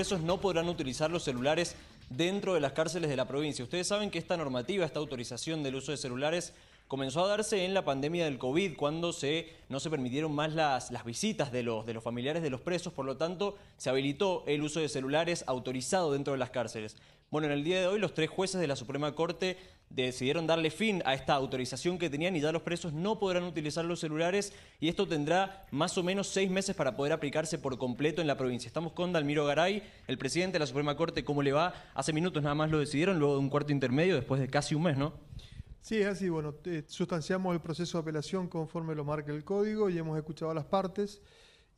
presos no podrán utilizar los celulares dentro de las cárceles de la provincia. Ustedes saben que esta normativa, esta autorización del uso de celulares comenzó a darse en la pandemia del COVID, cuando se, no se permitieron más las, las visitas de los, de los familiares de los presos, por lo tanto se habilitó el uso de celulares autorizado dentro de las cárceles. Bueno, en el día de hoy los tres jueces de la Suprema Corte decidieron darle fin a esta autorización que tenían y ya los presos no podrán utilizar los celulares y esto tendrá más o menos seis meses para poder aplicarse por completo en la provincia. Estamos con Dalmiro Garay, el presidente de la Suprema Corte, ¿cómo le va? Hace minutos nada más lo decidieron, luego de un cuarto intermedio, después de casi un mes, ¿no? Sí, es así, bueno, eh, sustanciamos el proceso de apelación conforme lo marca el código y hemos escuchado a las partes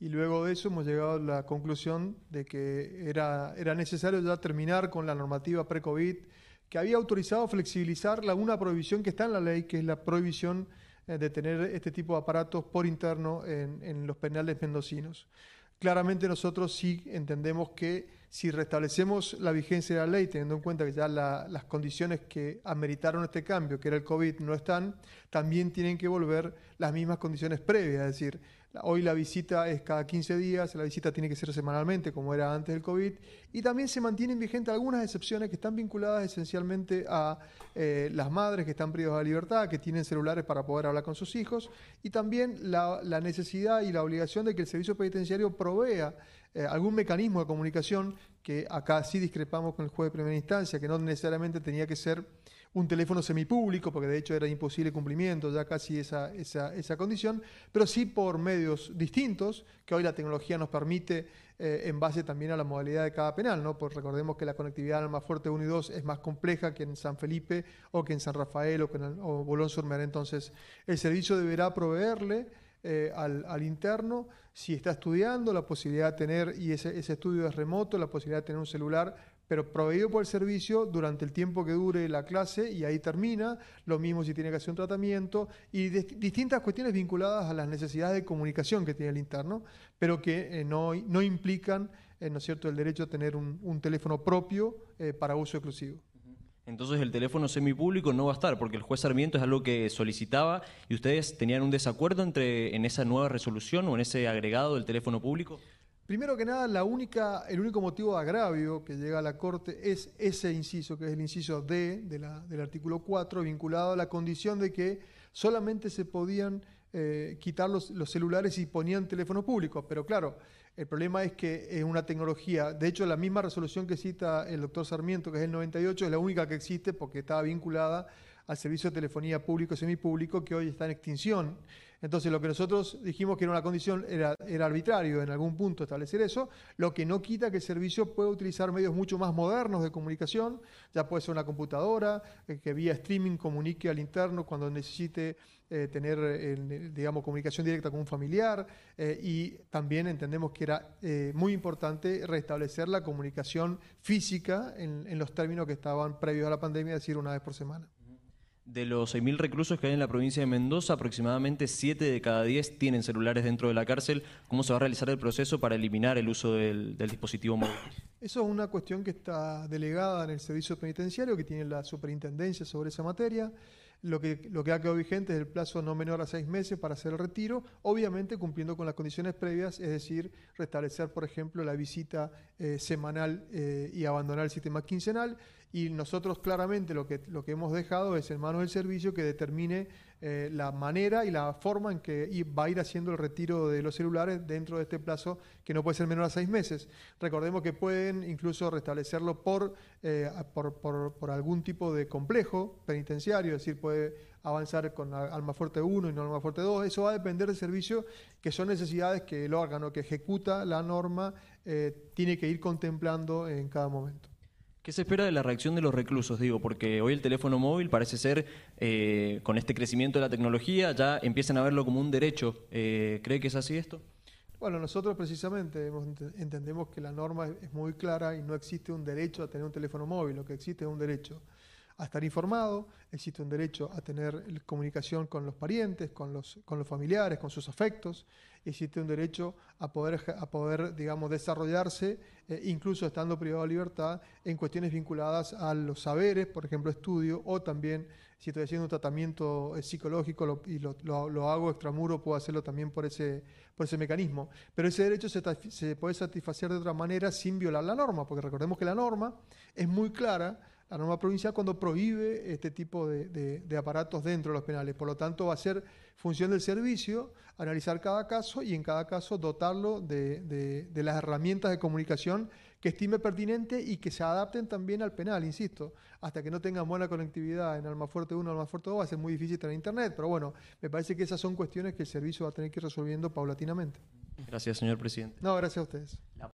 y luego de eso hemos llegado a la conclusión de que era, era necesario ya terminar con la normativa pre-COVID que había autorizado flexibilizar la, una prohibición que está en la ley, que es la prohibición eh, de tener este tipo de aparatos por interno en, en los penales mendocinos. Claramente nosotros sí entendemos que si restablecemos la vigencia de la ley, teniendo en cuenta que ya las condiciones que ameritaron este cambio, que era el COVID, no están, también tienen que volver las mismas condiciones previas. Es decir, hoy la visita es cada 15 días, la visita tiene que ser semanalmente, como era antes del COVID, y también se mantienen vigentes algunas excepciones que están vinculadas esencialmente a eh, las madres que están privadas de libertad, que tienen celulares para poder hablar con sus hijos, y también la, la necesidad y la obligación de que el servicio penitenciario provea eh, algún mecanismo de comunicación que acá sí discrepamos con el juez de primera instancia, que no necesariamente tenía que ser un teléfono semipúblico, porque de hecho era imposible cumplimiento, ya casi esa, esa, condición, pero sí por medios distintos que hoy la tecnología nos permite eh, en base también a la modalidad de cada penal, ¿no? recordemos que la conectividad en más Fuerte 1 y 2 es más compleja que en San Felipe o que en San Rafael o, en, o Bolón Surmer. Entonces, el servicio deberá proveerle eh, al, interno, si está estudiando, la posibilidad de tener, y ese, estudio es remoto, la posibilidad de tener un celular pero proveído por el servicio durante el tiempo que dure la clase y ahí termina, lo mismo si tiene que hacer un tratamiento y distintas cuestiones vinculadas a las necesidades de comunicación que tiene el interno, pero que eh, no, implican, eh, ¿no es cierto?, el derecho a tener un, teléfono propio para uso exclusivo. Entonces el teléfono semipúblico no va a estar, porque el juez Sarmiento es algo que solicitaba y ustedes tenían un desacuerdo entre en esa nueva resolución o en ese agregado del teléfono público. Primero que nada, la única, el único motivo de agravio que llega a la Corte es ese inciso, que es el inciso D del artículo 4, vinculado a la condición de que solamente se podían eh, quitar los, los celulares y ponían teléfono público. Pero claro, el problema es que es una tecnología, de hecho la misma resolución que cita el doctor Sarmiento, que es el 98, es la única que existe porque estaba vinculada al servicio de telefonía público y semipúblico que hoy está en extinción. Entonces, lo que nosotros dijimos que era una condición, era, arbitrario en algún punto establecer eso, lo que no quita que el servicio pueda utilizar medios mucho más modernos de comunicación, ya puede ser una computadora, eh, que vía streaming comunique al interno cuando necesite eh, tener, digamos, comunicación directa con un familiar, eh, y también entendemos que era muy importante restablecer la comunicación física en, en los términos que estaban previos a la pandemia, es decir, una vez por semana. De los 6.000 reclusos que hay en la provincia de Mendoza, aproximadamente 7 de cada 10 tienen celulares dentro de la cárcel. ¿Cómo se va a realizar el proceso para eliminar el uso del, dispositivo móvil? Eso es una cuestión que está delegada en el servicio penitenciario, que tiene la superintendencia sobre esa materia. Lo que, lo que ha quedado vigente es el plazo no menor a seis meses para hacer el retiro, obviamente cumpliendo con las condiciones previas, es decir, restablecer, por ejemplo, la visita eh, semanal eh, y abandonar el sistema quincenal y nosotros claramente lo que, lo que hemos dejado es en manos del servicio que determine eh, la manera y la forma en que va a ir haciendo el retiro de los celulares dentro de este plazo que no puede ser menor a seis meses. Recordemos que pueden incluso restablecerlo por, eh, por, algún tipo de complejo penitenciario, es decir, puede avanzar con alma fuerte 1 y no alma fuerte 2, eso va a depender del servicio, que son necesidades que el órgano que ejecuta la norma eh, tiene que ir contemplando en cada momento. ¿Qué se espera de la reacción de los reclusos? Digo, porque hoy el teléfono móvil parece ser, eh, con este crecimiento de la tecnología, ya empiezan a verlo como un derecho. Eh, ¿Cree que es así esto? Bueno, nosotros precisamente entendemos que la norma es muy clara y no existe un derecho a tener un teléfono móvil, lo que existe es un derecho a estar informado, existe un derecho a tener comunicación con los parientes, con los, con los familiares, con sus afectos, existe un derecho a poder, a poder digamos, desarrollarse, eh, incluso estando privado de libertad, en cuestiones vinculadas a los saberes, por ejemplo, estudio, o también si estoy haciendo un tratamiento eh, psicológico y lo, hago extramuro, puedo hacerlo también por ese, por ese mecanismo. Pero ese derecho se puede satisfacer de otra manera sin violar la norma, porque recordemos que la norma es muy clara la norma provincial cuando prohíbe este tipo de, aparatos dentro de los penales. Por lo tanto, va a ser función del servicio analizar cada caso y en cada caso dotarlo de, las herramientas de comunicación que estime pertinente y que se adapten también al penal, insisto. Hasta que no tenga buena conectividad en Almafuerte 1, Almafuerte 2, va a ser muy difícil tener internet. Pero bueno, me parece que esas son cuestiones que el servicio va a tener que ir resolviendo paulatinamente. Gracias, señor presidente. No, gracias a ustedes.